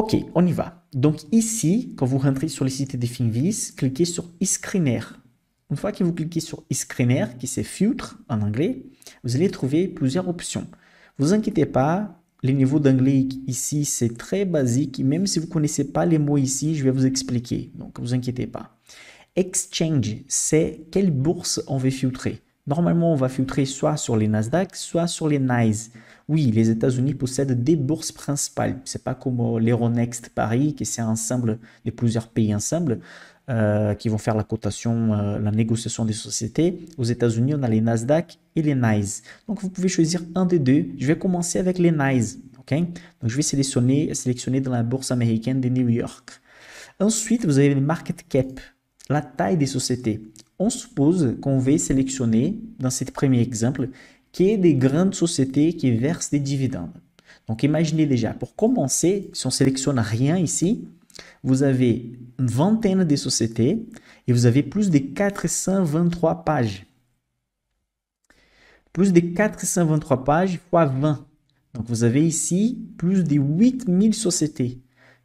Ok, on y va. Donc ici, quand vous rentrez sur le site de Finvis, cliquez sur screener Une fois que vous cliquez sur screener qui c'est filtre en anglais, vous allez trouver plusieurs options. Vous inquiétez pas, les niveaux d'anglais ici, c'est très basique. Même si vous ne connaissez pas les mots ici, je vais vous expliquer. Donc, vous inquiétez pas. Exchange, c'est quelle bourse on veut filtrer. Normalement, on va filtrer soit sur les Nasdaq, soit sur les NICE. Oui, les États-Unis possèdent des bourses principales. C'est pas comme euh, l'Euronext Paris, qui c'est un ensemble de plusieurs pays ensemble euh, qui vont faire la cotation, euh, la négociation des sociétés. Aux États-Unis, on a les Nasdaq et les NICE. Donc, vous pouvez choisir un des deux. Je vais commencer avec les NICE. Donc, je vais sélectionner, sélectionner dans la bourse américaine de New York. Ensuite, vous avez les market cap, la taille des sociétés on suppose qu'on veut sélectionner, dans ce premier exemple, qu'il est des grandes sociétés qui versent des dividendes. Donc imaginez déjà, pour commencer, si on sélectionne rien ici, vous avez une vingtaine de sociétés et vous avez plus de 423 pages. Plus de 423 pages fois 20. Donc vous avez ici plus de 8000 sociétés.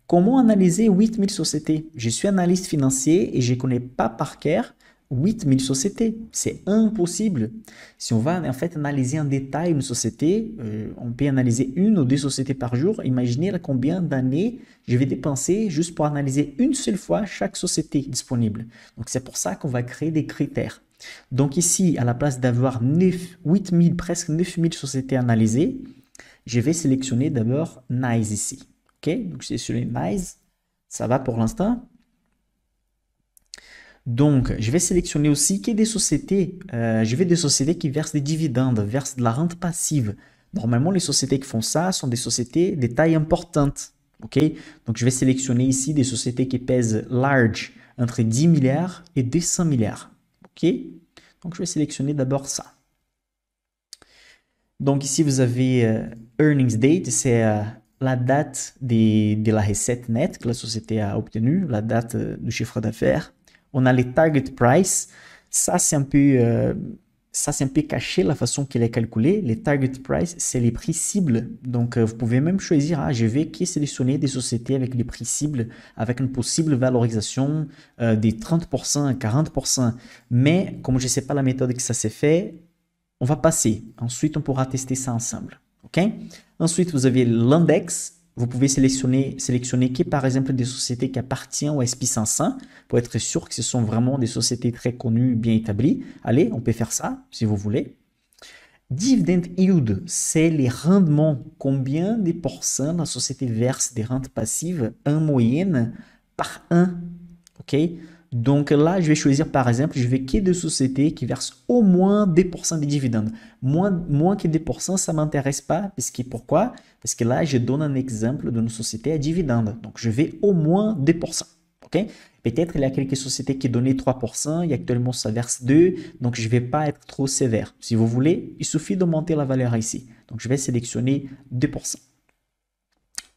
Comment analyser 8000 sociétés Je suis analyste financier et je ne connais pas par cœur 8000 sociétés. C'est impossible. Si on va en fait analyser en détail une société, euh, on peut analyser une ou deux sociétés par jour. Imaginez combien d'années je vais dépenser juste pour analyser une seule fois chaque société disponible. Donc c'est pour ça qu'on va créer des critères. Donc ici, à la place d'avoir 8000, presque 9000 sociétés analysées, je vais sélectionner d'abord NICE ici. OK Donc sur les NICE. Ça va pour l'instant. Donc, je vais sélectionner aussi des sociétés, euh, je vais des sociétés qui versent des dividendes, versent de la rente passive. Normalement, les sociétés qui font ça sont des sociétés de taille importante. ok Donc, je vais sélectionner ici des sociétés qui pèsent large entre 10 milliards et 200 milliards. ok Donc, je vais sélectionner d'abord ça. Donc, ici, vous avez euh, Earnings Date, c'est euh, la date de la recette nette que la société a obtenue, la date du chiffre d'affaires on a les target price. Ça, c'est un peu, euh, ça, c'est un peu caché la façon qu'il est calculé. Les target price, c'est les prix cibles. Donc, euh, vous pouvez même choisir, ah, je vais sélectionner des sociétés avec des prix cibles, avec une possible valorisation euh, des 30%, 40%. Mais comme je ne sais pas la méthode que ça s'est fait, on va passer. Ensuite, on pourra tester ça ensemble. OK Ensuite, vous avez l'index. Vous pouvez sélectionner, sélectionner qui, par exemple, des sociétés qui appartiennent au SP500 pour être sûr que ce sont vraiment des sociétés très connues, bien établies. Allez, on peut faire ça si vous voulez. Dividend yield, c'est les rendements. Combien de pourcents la société verse des rentes passives en moyenne par an OK donc là, je vais choisir par exemple, je vais qu'il y ait des sociétés qui versent au moins 2% des dividendes. Moins, que 2%, ça ne m'intéresse pas. pourquoi Parce que là, je donne un exemple d'une société à dividendes. Donc je vais au moins 2%. Peut-être il y a quelques sociétés qui donnaient 3%, et actuellement ça verse 2, donc je ne vais pas être trop sévère. Si vous voulez, il suffit d'augmenter la valeur ici. Donc je vais sélectionner 2%.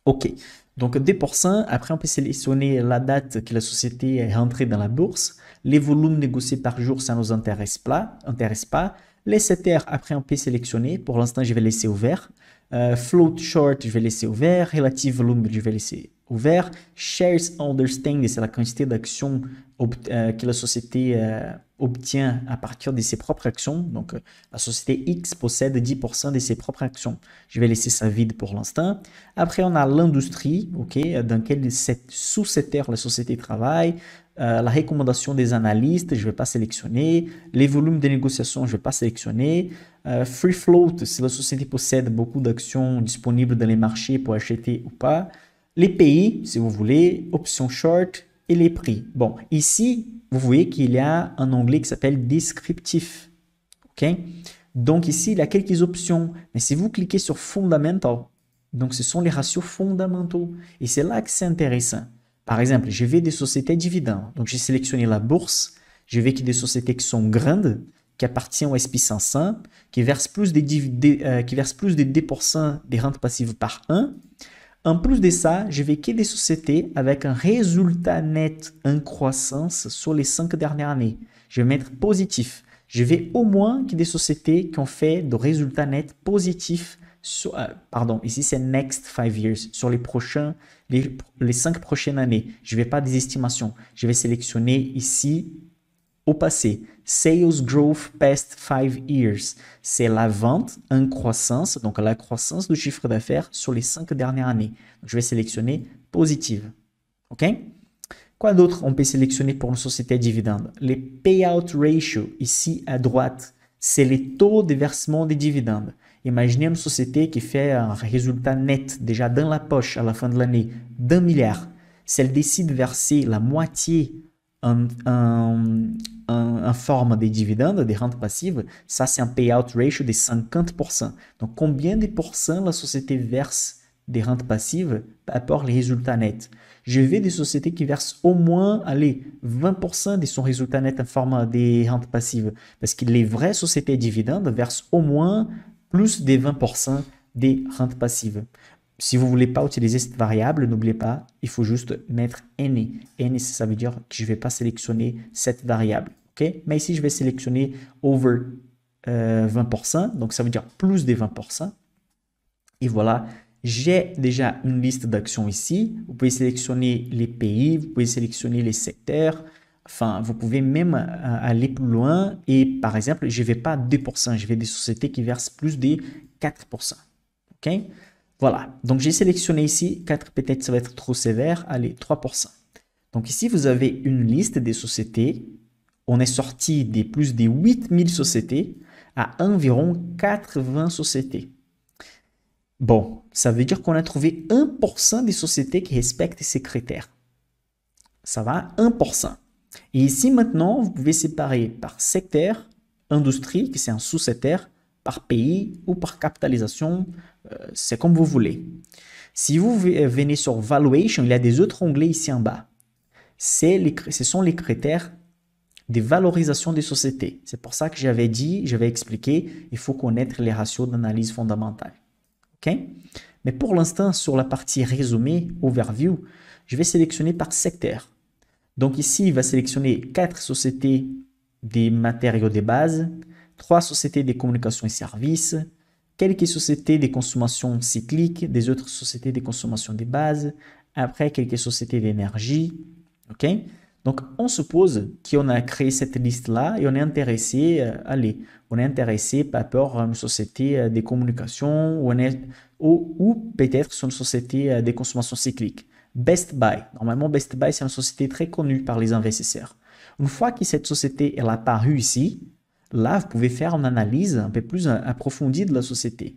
OK. Donc, 2%, après, on peut sélectionner la date que la société est rentrée dans la bourse. Les volumes négociés par jour, ça ne nous intéresse pas. Intéresse pas. Les CTR, après, on peut sélectionner. Pour l'instant, je vais laisser ouvert. Euh, float short, je vais laisser ouvert. Relative volume, je vais laisser ouvert. Shares understanding, c'est la quantité d'actions euh, que la société euh, obtient à partir de ses propres actions. Donc, euh, la société X possède 10% de ses propres actions. Je vais laisser ça vide pour l'instant. Après, on a l'industrie, ok, dans quel sous-secteur la société travaille, la recommandation des analystes, je ne vais pas sélectionner, les volumes de négociations, je ne vais pas sélectionner, free float, si la société possède beaucoup d'actions disponibles dans les marchés pour acheter ou pas, les pays, si vous voulez, option short, les prix. Bon, ici, vous voyez qu'il y a un onglet qui s'appelle descriptif. OK? Donc ici, il y a quelques options. Mais si vous cliquez sur fondamental donc ce sont les ratios fondamentaux. Et c'est là que c'est intéressant. Par exemple, je vais des sociétés dividendes. Donc j'ai sélectionné la bourse. Je vais que des sociétés qui sont grandes, qui appartiennent au SP500, qui versent plus des, euh, qui versent plus de 2% des rentes passives par an. En plus de ça, je vais créer des sociétés avec un résultat net en croissance sur les cinq dernières années. Je vais mettre positif. Je vais au moins quitter des sociétés qui ont fait de résultats nets positifs sur, euh, pardon, ici c'est next five years, sur les prochains, les cinq prochaines années. Je ne vais pas des estimations. Je vais sélectionner ici au passé. Sales Growth Past Five Years. C'est la vente en croissance, donc la croissance du chiffre d'affaires sur les cinq dernières années. je vais sélectionner positive. OK Quoi d'autre on peut sélectionner pour une société à dividendes Les payout ratio, ici à droite, c'est les taux de versement des dividendes. Imaginez une société qui fait un résultat net déjà dans la poche à la fin de l'année d'un milliard. Si elle décide de verser la moitié un, un, forme de dividende, de rente passive, ça c'est un payout ratio de 50%. Donc combien de pourcents la société verse des rentes passives par rapport aux résultats nets Je vais des sociétés qui versent au moins allez, 20% de son résultat net en forme de rente passive, parce que les vraies sociétés dividendes versent au moins plus de 20% des rentes passives. Si vous ne voulez pas utiliser cette variable, n'oubliez pas, il faut juste mettre n. n, ça veut dire que je ne vais pas sélectionner cette variable. ok Mais ici, je vais sélectionner over 20%, euh, donc ça veut dire plus des 20%. Et voilà, j'ai déjà une liste d'actions ici. Vous pouvez sélectionner les pays, vous pouvez sélectionner les secteurs. Enfin, vous pouvez même euh, aller plus loin. Et par exemple, je ne vais pas 2%, je vais des sociétés qui versent plus de 4%. OK voilà, donc j'ai sélectionné ici 4, peut-être ça va être trop sévère, allez, 3%. Donc ici, vous avez une liste des sociétés. On est sorti des plus de 8000 sociétés à environ 80 sociétés. Bon, ça veut dire qu'on a trouvé 1% des sociétés qui respectent ces critères. Ça va, 1%. Et ici, maintenant, vous pouvez séparer par secteur, industrie, qui c'est un sous-secteur, par pays ou par capitalisation, euh, c'est comme vous voulez. Si vous euh, venez sur Valuation, il y a des autres onglets ici en bas. Les, ce sont les critères de valorisation des sociétés. C'est pour ça que j'avais dit, j'avais expliqué, il faut connaître les ratios d'analyse fondamentale. OK Mais pour l'instant, sur la partie résumé, overview, je vais sélectionner par secteur. Donc ici, il va sélectionner quatre sociétés des matériaux de base, trois sociétés des communications et services, quelques sociétés des consommations cycliques, des autres sociétés des consommations des bases, après quelques sociétés d'énergie. OK Donc, on suppose qu'on a créé cette liste-là et on est intéressé, euh, allez, on est intéressé par peur une société euh, des communications ou, ou, peut-être sur une société euh, des consommations cycliques. Best Buy. Normalement, Best Buy, c'est une société très connue par les investisseurs. Une fois que cette société est apparue ici, là, vous pouvez faire une analyse un peu plus approfondie de la société.